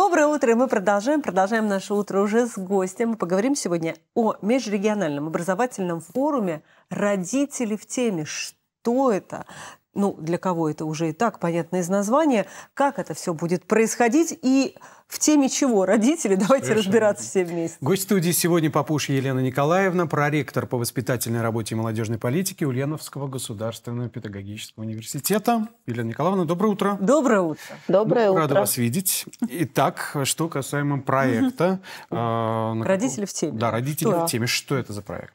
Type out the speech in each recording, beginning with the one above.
Доброе утро! Мы продолжаем. Продолжаем наше утро уже с гостем. Мы поговорим сегодня о межрегиональном образовательном форуме «Родители в теме». Что это? ну, для кого это уже и так понятно из названия, как это все будет происходить и в теме чего родители. Давайте Совершенно. разбираться все вместе. Гость студии сегодня Папуша Елена Николаевна, проректор по воспитательной работе и молодежной политике Ульяновского государственного педагогического университета. Елена Николаевна, доброе утро. Доброе утро. Доброе ну, утро. Рада вас видеть. Итак, что касаемо проекта. А, родители в теме. Да, родители в теме. Что это за проект?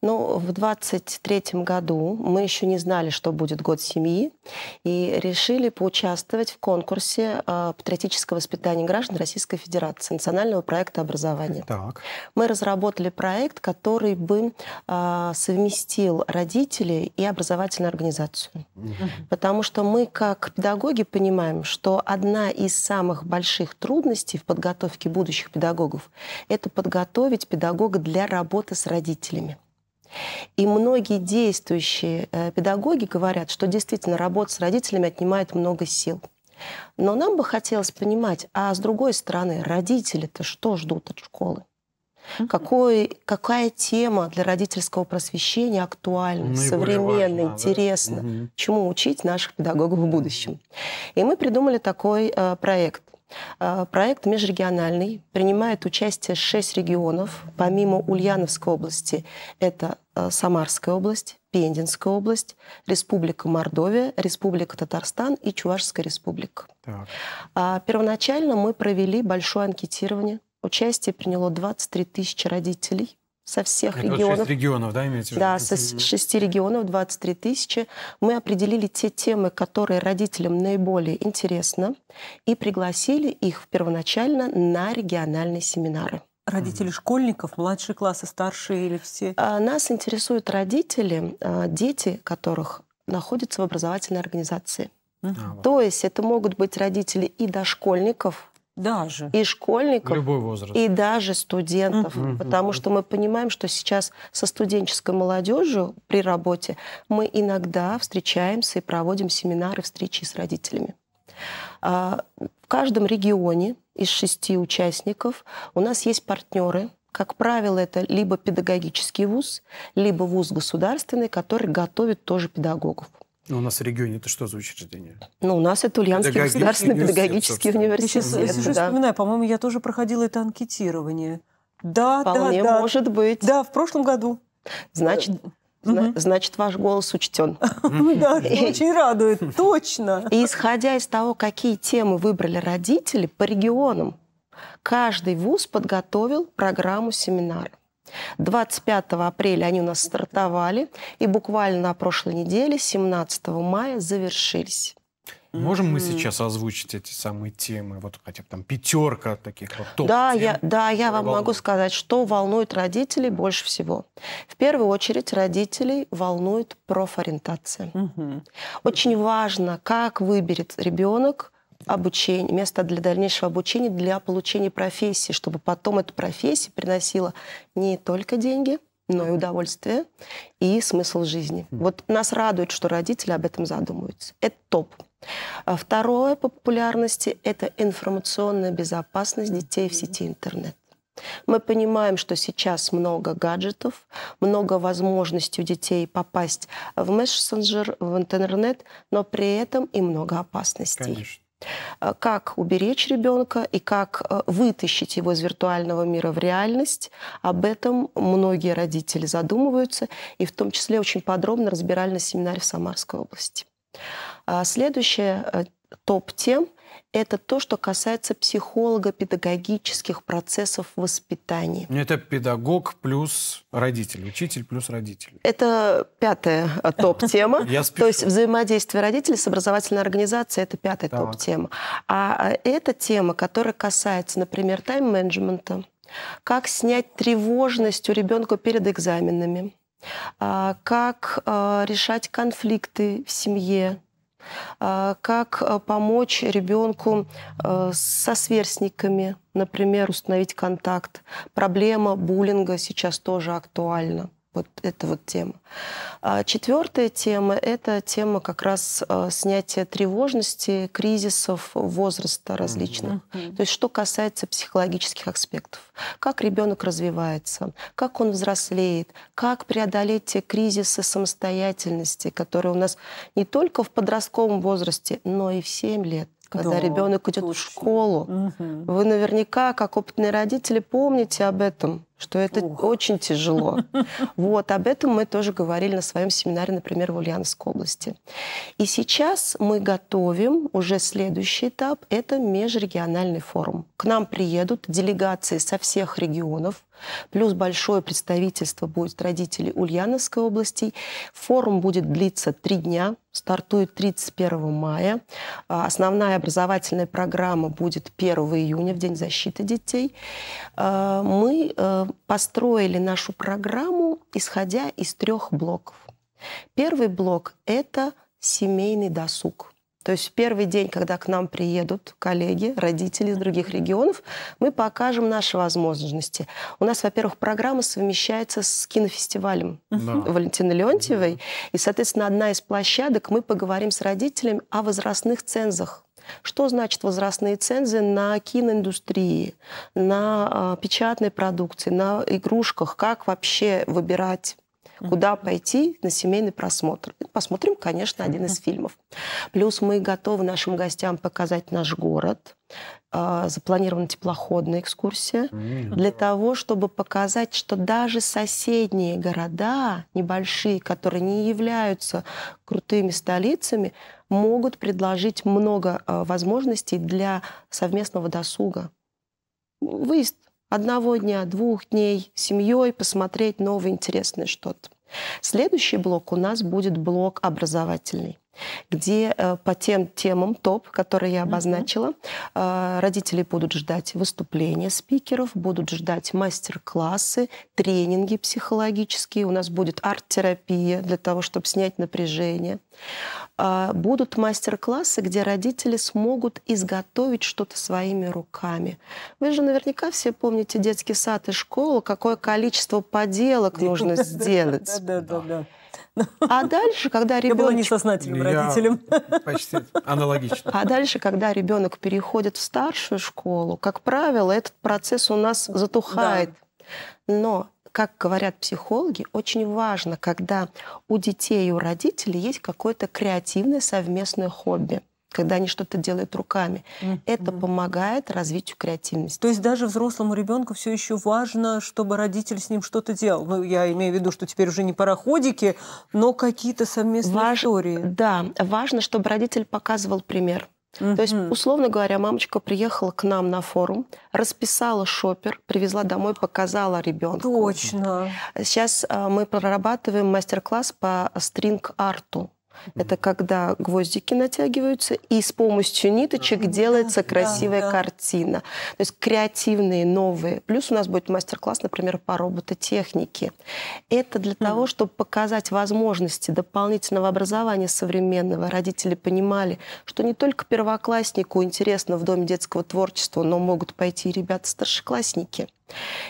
Ну, в 23 году мы еще не знали, что будет год семьи, и решили поучаствовать в конкурсе а, патриотического воспитания граждан Российской Федерации, национального проекта образования. Так. Мы разработали проект, который бы а, совместил родителей и образовательную организацию. Угу. Потому что мы, как педагоги, понимаем, что одна из самых больших трудностей в подготовке будущих педагогов – это подготовить педагога для работы с родителями. И многие действующие э, педагоги говорят, что действительно работа с родителями отнимает много сил. Но нам бы хотелось понимать, а с другой стороны, родители-то что ждут от школы? Какой, какая тема для родительского просвещения актуальна, ну, современна, интересна? Да? Чему учить наших педагогов в будущем? И мы придумали такой э, проект – Э, проект межрегиональный, принимает участие шесть регионов, помимо Ульяновской области, это э, Самарская область, Пензенская область, Республика Мордовия, Республика Татарстан и Чувашская республика. Так. А, первоначально мы провели большое анкетирование. Участие приняло 23 тысячи родителей со всех Это регионов. Шесть регионов, да, имеете в виду? Да, со шести регионов, 23 тысячи. Мы определили те темы, которые родителям наиболее интересны, и пригласили их первоначально на региональные семинары. Родители mm-hmm. школьников, младшие классы, старшие или все? А, нас интересуют родители, а, дети которых находятся в образовательной организации. Mm-hmm. То есть это могут быть родители и дошкольников, даже. И школьников. Любой возраст. И даже студентов. Угу. Потому что мы понимаем, что сейчас со студенческой молодежью при работе мы иногда встречаемся и проводим семинары, встречи с родителями. А, в каждом регионе из шести участников у нас есть партнеры. Как правило, это либо педагогический вуз, либо вуз государственный, который готовит тоже педагогов. Но ну, у нас в регионе это что за учреждение? Ну, у нас это Ульянский педагогический государственный педагогический университет. Я сейчас, я сейчас да. вспоминаю, по-моему, я тоже проходила это анкетирование. Да, Вполне да, да. может быть. Да, в прошлом году. Значит, Зна- Значит, ваш голос учтен. Ну да, очень радует, точно. И исходя из того, какие темы выбрали родители по регионам, каждый вуз подготовил программу семинара. 25 апреля они у нас стартовали, и буквально на прошлой неделе, 17 мая, завершились. Можем мы сейчас озвучить эти самые темы? Вот хотя бы там пятерка таких вот топ да, я, да, я вам волнует. могу сказать, что волнует родителей больше всего. В первую очередь родителей волнует профориентация. Угу. Очень важно, как выберет ребенок Обучение, место для дальнейшего обучения, для получения профессии, чтобы потом эта профессия приносила не только деньги, но и удовольствие, и смысл жизни. Хм. Вот нас радует, что родители об этом задумываются. Это топ. А второе по популярности – это информационная безопасность детей в сети интернет. Мы понимаем, что сейчас много гаджетов, много возможностей у детей попасть в мессенджер, в интернет, но при этом и много опасностей. Конечно. Э, как уберечь ребенка и как э, вытащить его из виртуального мира в реальность. Об этом многие родители задумываются, и в том числе очень подробно разбирали на семинаре в Самарской области. А Следующая э, топ тем это то, что касается психолого-педагогических процессов воспитания. Ну, это педагог плюс родитель, учитель плюс родитель. Это пятая топ-тема. То есть взаимодействие родителей с образовательной организацией – это пятая топ-тема. А, а это тема, которая касается, например, тайм-менеджмента, как снять тревожность у ребенка перед экзаменами, а, как а, решать конфликты в семье, а, как э, помочь ребенку э, со сверстниками, например, установить контакт. Проблема буллинга сейчас тоже актуальна. Вот эта вот тема. А четвертая тема – это тема как раз э, снятия тревожности, кризисов возраста различных. Mm-hmm. То есть что касается психологических аспектов. Как ребенок развивается, как он взрослеет, как преодолеть те кризисы самостоятельности, которые у нас не только в подростковом возрасте, но и в 7 лет когда да, ребенок идет точно. в школу. Угу. Вы наверняка, как опытные родители, помните об этом что это Ух. очень тяжело. Вот, об этом мы тоже говорили на своем семинаре, например, в Ульяновской области. И сейчас мы готовим уже следующий этап, это межрегиональный форум. К нам приедут делегации со всех регионов, плюс большое представительство будет родителей Ульяновской области. Форум будет длиться три дня, стартует 31 мая. А, основная образовательная программа будет 1 июня, в День защиты детей. А, мы э, построили нашу программу, исходя из трех блоков. Первый блок — это семейный досуг. То есть в первый день, когда к нам приедут коллеги, родители из других регионов, мы покажем наши возможности. У нас, во-первых, программа совмещается с кинофестивалем да. Валентины Леонтьевой. Да. И, соответственно, одна из площадок, мы поговорим с родителями о возрастных цензах что значит возрастные цензы на киноиндустрии, на э, печатной продукции, на игрушках? Как вообще выбирать куда пойти на семейный просмотр. Ну, посмотрим, конечно, один из фильмов. Плюс мы готовы нашим гостям показать наш город, а, запланирована теплоходная экскурсия mm-hmm. для того, чтобы показать, что даже соседние города небольшие, которые не являются крутыми столицами, могут предложить много а, возможностей для совместного досуга. Выезд одного дня, двух дней с семьей, посмотреть новое интересное что-то. Следующий блок у нас будет блок образовательный где э, по тем темам топ, которые я обозначила, mm родители будут ждать выступления спикеров, будут ждать мастер-классы, тренинги психологические, у нас будет арт-терапия для того, чтобы снять напряжение. Э, будут мастер-классы, где родители смогут изготовить что-то своими руками. Вы же наверняка все помните детский сад и школу, какое количество поделок нужно сделать. Да, да, да. А дальше, когда ребенок... Я была несознательным Я родителем. Почти аналогично. А дальше, когда ребенок переходит в старшую школу, как правило, этот процесс у нас затухает. Да. Но как говорят психологи, очень важно, когда у детей и у родителей есть какое-то креативное совместное хобби когда они что-то делают руками. Mm-hmm. Это помогает развитию креативности. То есть даже взрослому ребенку все еще важно, чтобы родитель с ним что-то делал. Ну, я имею в виду, что теперь уже не пароходики, но какие-то совместные Важ... истории. Да, важно, чтобы родитель показывал пример. Mm-hmm. То есть, условно говоря, мамочка приехала к нам на форум, расписала шопер, привезла домой, показала ребенку. Точно. Сейчас э, мы прорабатываем мастер-класс по стринг-арту. Это когда гвоздики натягиваются, и с помощью ниточек mm-hmm. делается красивая yeah, картина. То есть креативные, новые. Плюс у нас будет мастер-класс, например, по робототехнике. Это для mm того, чтобы показать возможности дополнительного образования современного. Родители понимали, что не только первокласснику интересно в Доме детского творчества, но могут пойти ребята-старшеклассники.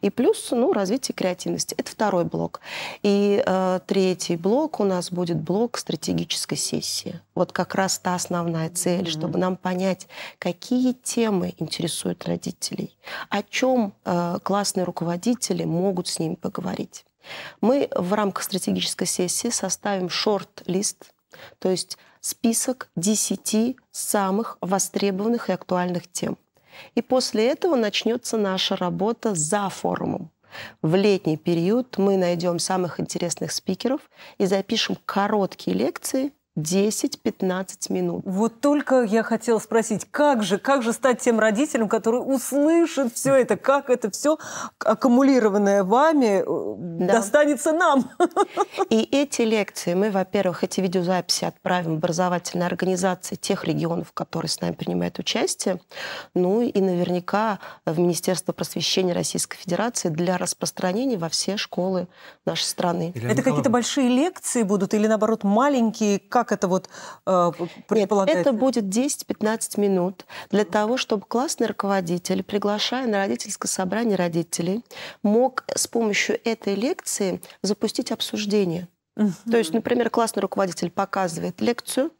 И плюс, ну, развитие креативности. Это второй блок. И э, третий блок у нас будет блок стратегической сессии. Вот как раз та основная цель, mm-hmm. чтобы нам понять, какие темы интересуют родителей, о чем э, классные руководители могут с ними поговорить. Мы в рамках стратегической сессии составим шорт-лист, то есть список 10 самых востребованных и актуальных тем. И после этого начнется наша работа за форумом. В летний период мы найдем самых интересных спикеров и запишем короткие лекции 10-15 минут. Вот только я хотела спросить, как же, как же стать тем родителем, который услышит все это, как это все аккумулированное вами э, да. достанется нам? И эти лекции, мы, во-первых, эти видеозаписи отправим в образовательные организации тех регионов, которые с нами принимают участие, ну и наверняка в Министерство просвещения Российской Федерации для распространения во все школы нашей страны. Или это какие-то большие лекции будут или, наоборот, маленькие? Как как это вот э, предполагается? Нет, это будет 10-15 минут для того, чтобы классный руководитель, приглашая на родительское собрание родителей, мог с помощью этой лекции запустить обсуждение. Uh-huh. То есть, например, классный руководитель показывает лекцию,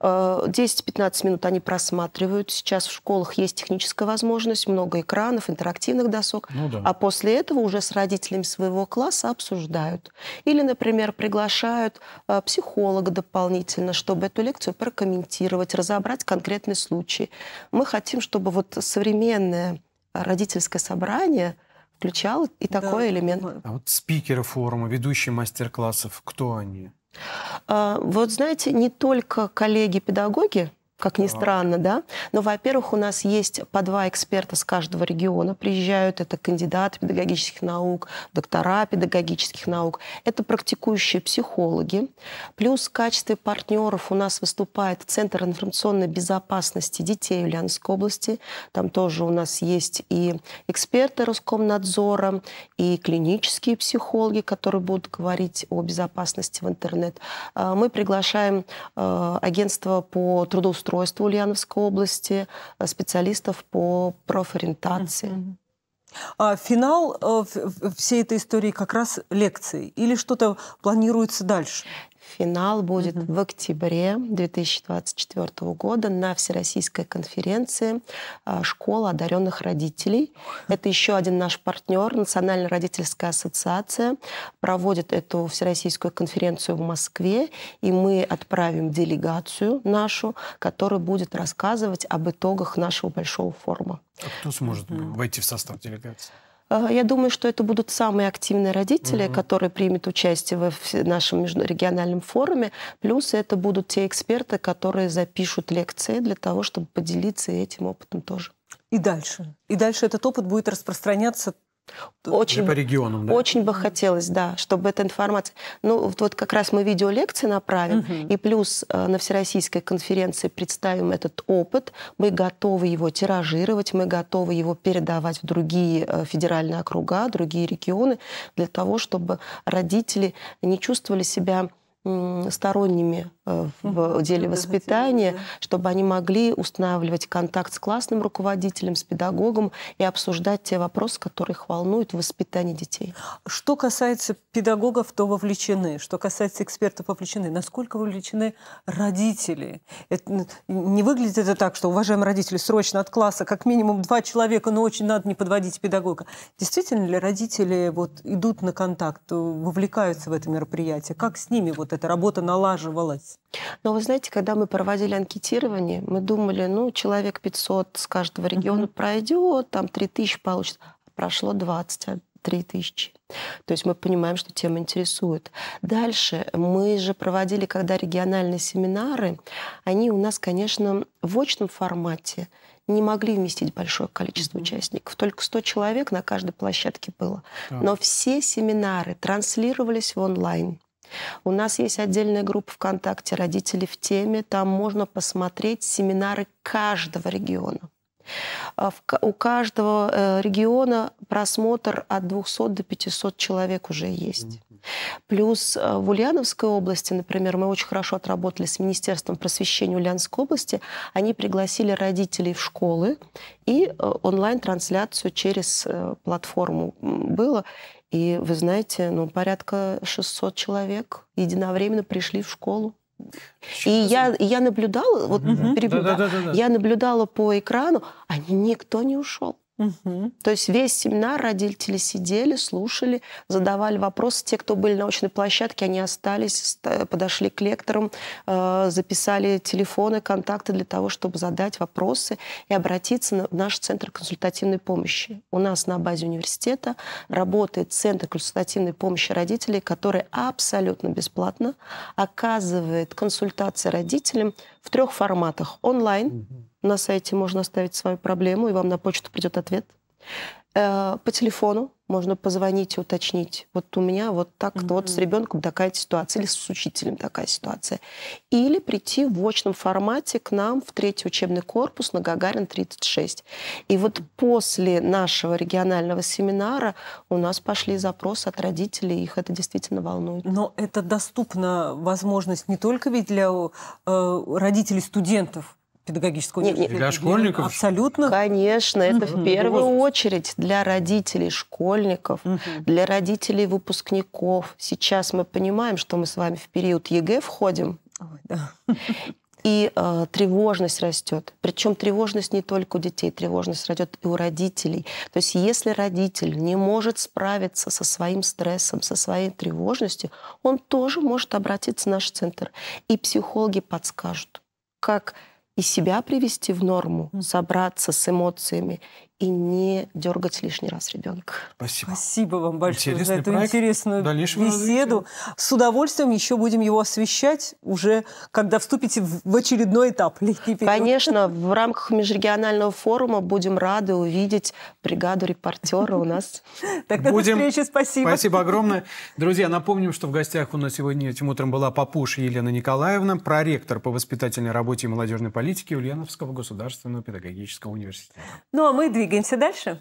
10-15 э, минут они просматривают. Сейчас в школах есть техническая возможность, много экранов, интерактивных досок. Ну, да. А после этого уже с родителями своего класса обсуждают. Или, например, приглашают э, психолога дополнительно, чтобы эту лекцию прокомментировать, разобрать конкретный случай. Мы хотим, чтобы вот современное родительское собрание включало и да. такой элемент. А вот спикеры форума, ведущие мастер-классов, кто они? А, вот знаете, не только коллеги-педагоги как ни странно, да. Но, во-первых, у нас есть по два эксперта с каждого региона приезжают. Это кандидаты педагогических наук, доктора педагогических наук. Это практикующие психологи. Плюс в качестве партнеров у нас выступает Центр информационной безопасности детей в Ульяновской области. Там тоже у нас есть и эксперты Роскомнадзора, и клинические психологи, которые будут говорить о безопасности в интернет. А, мы приглашаем э, агентство по трудоустройству благоустройства Ульяновской области, э, специалистов по профориентации. А финал э, всей этой истории как раз лекции или что-то планируется дальше? Финал будет угу. в октябре 2024 года на Всероссийской конференции а, «Школа одаренных родителей». Это еще один наш партнер, Национальная родительская ассоциация, проводит эту Всероссийскую конференцию в Москве, и мы отправим делегацию нашу, которая будет рассказывать об итогах нашего большого форума. А кто сможет войти в состав делегации? Э, я думаю, что это будут самые активные родители, угу. которые примут участие в нашем региональном форуме. Плюс это будут те эксперты, которые запишут лекции для того, чтобы поделиться этим опытом тоже. И дальше. И дальше этот опыт будет распространяться очень, Или по регионам, да? Очень бы хотелось, да, чтобы эта информация... Ну, вот как раз мы видеолекции направим, угу. и плюс э, на Всероссийской конференции представим этот опыт. Мы готовы его тиражировать, мы готовы его передавать в другие э, федеральные округа, другие регионы, для того, чтобы родители не чувствовали себя сторонними э, в деле воспитания, чтобы они могли устанавливать контакт с классным руководителем, с педагогом и обсуждать те вопросы, которые их волнуют в воспитании детей. Что касается педагогов, то вовлечены. Что касается экспертов, вовлечены. Насколько вовлечены родители? Это, не выглядит это так, что, уважаемые родители, срочно от класса как минимум два человека, но очень надо не подводить педагога. Действительно ли родители вот, идут на контакт, э, вовлекаются в это мероприятие? Как с ними вот эта работа налаживалась? Но вы знаете, когда мы проводили анкетирование, мы думали, ну, человек 500 с каждого региона угу. пройдет, там 3000 получит. Прошло 23 а тысячи. То есть мы понимаем, что тема интересует. Дальше мы же проводили, когда региональные семинары, они у нас, конечно, в очном формате не могли вместить большое количество mm-hmm. участников. Только 100 человек на каждой площадке было. Да. Но все семинары транслировались в онлайн. У нас есть отдельная группа ВКонтакте «Родители в теме». Там можно посмотреть семинары каждого региона. А, у каждого э, региона просмотр от 200 до 500 человек уже есть. Плюс э, в Ульяновской области, например, мы очень хорошо отработали с Министерством просвещения Ульяновской области. Они пригласили родителей в школы и э, онлайн-трансляцию через платформу было. И вы знаете, ну, порядка 600 человек единовременно пришли в школу. И я, и я наблюдала, вот угу. перебегала, да, да, да, да. я наблюдала по экрану, они а никто не ушел. Угу. То есть весь семинар родители сидели, слушали, задавали вопросы. Те, кто были на очной площадке, они остались, подошли к лекторам, э, записали телефоны, контакты для того, чтобы задать вопросы и обратиться в наш центр консультативной помощи. У нас на базе университета работает центр консультативной помощи родителей, который абсолютно бесплатно оказывает консультации родителям в трех форматах. Онлайн. Угу на сайте можно оставить свою проблему, и вам на почту придет ответ. Э, по телефону можно позвонить и уточнить. Вот у меня вот так mm-hmm. вот с ребенком такая ситуация, или с учителем такая ситуация. Или прийти в очном формате к нам в третий учебный корпус на Гагарин 36. И вот после нашего регионального семинара у нас пошли запросы от родителей, их это действительно волнует. Но это доступна возможность не только ведь для э, родителей студентов, педагогическую нет, нет, для школьников абсолютно конечно это угу. в первую возраст. очередь для родителей школьников угу. для родителей выпускников сейчас мы понимаем что мы с вами в период ЕГЭ входим и э, тревожность растет причем тревожность не только у детей тревожность растет и у родителей то есть если родитель не может справиться со своим стрессом со своей тревожностью он тоже может обратиться в наш центр и психологи подскажут как и себя привести в норму, собраться с эмоциями и не дергать лишний раз ребенка. Спасибо. Спасибо вам большое Интересный за эту проект. интересную Дальнейшего беседу. Развития. С удовольствием еще будем его освещать уже, когда вступите в очередной этап Конечно, в рамках межрегионального форума будем рады увидеть бригаду репортера у нас. Тогда будем... до встречи, спасибо. Спасибо огромное. Друзья, напомним, что в гостях у нас сегодня этим утром была Папуша Елена Николаевна, проректор по воспитательной работе и молодежной политике Ульяновского государственного педагогического университета. Ну а мы две двигаемся дальше.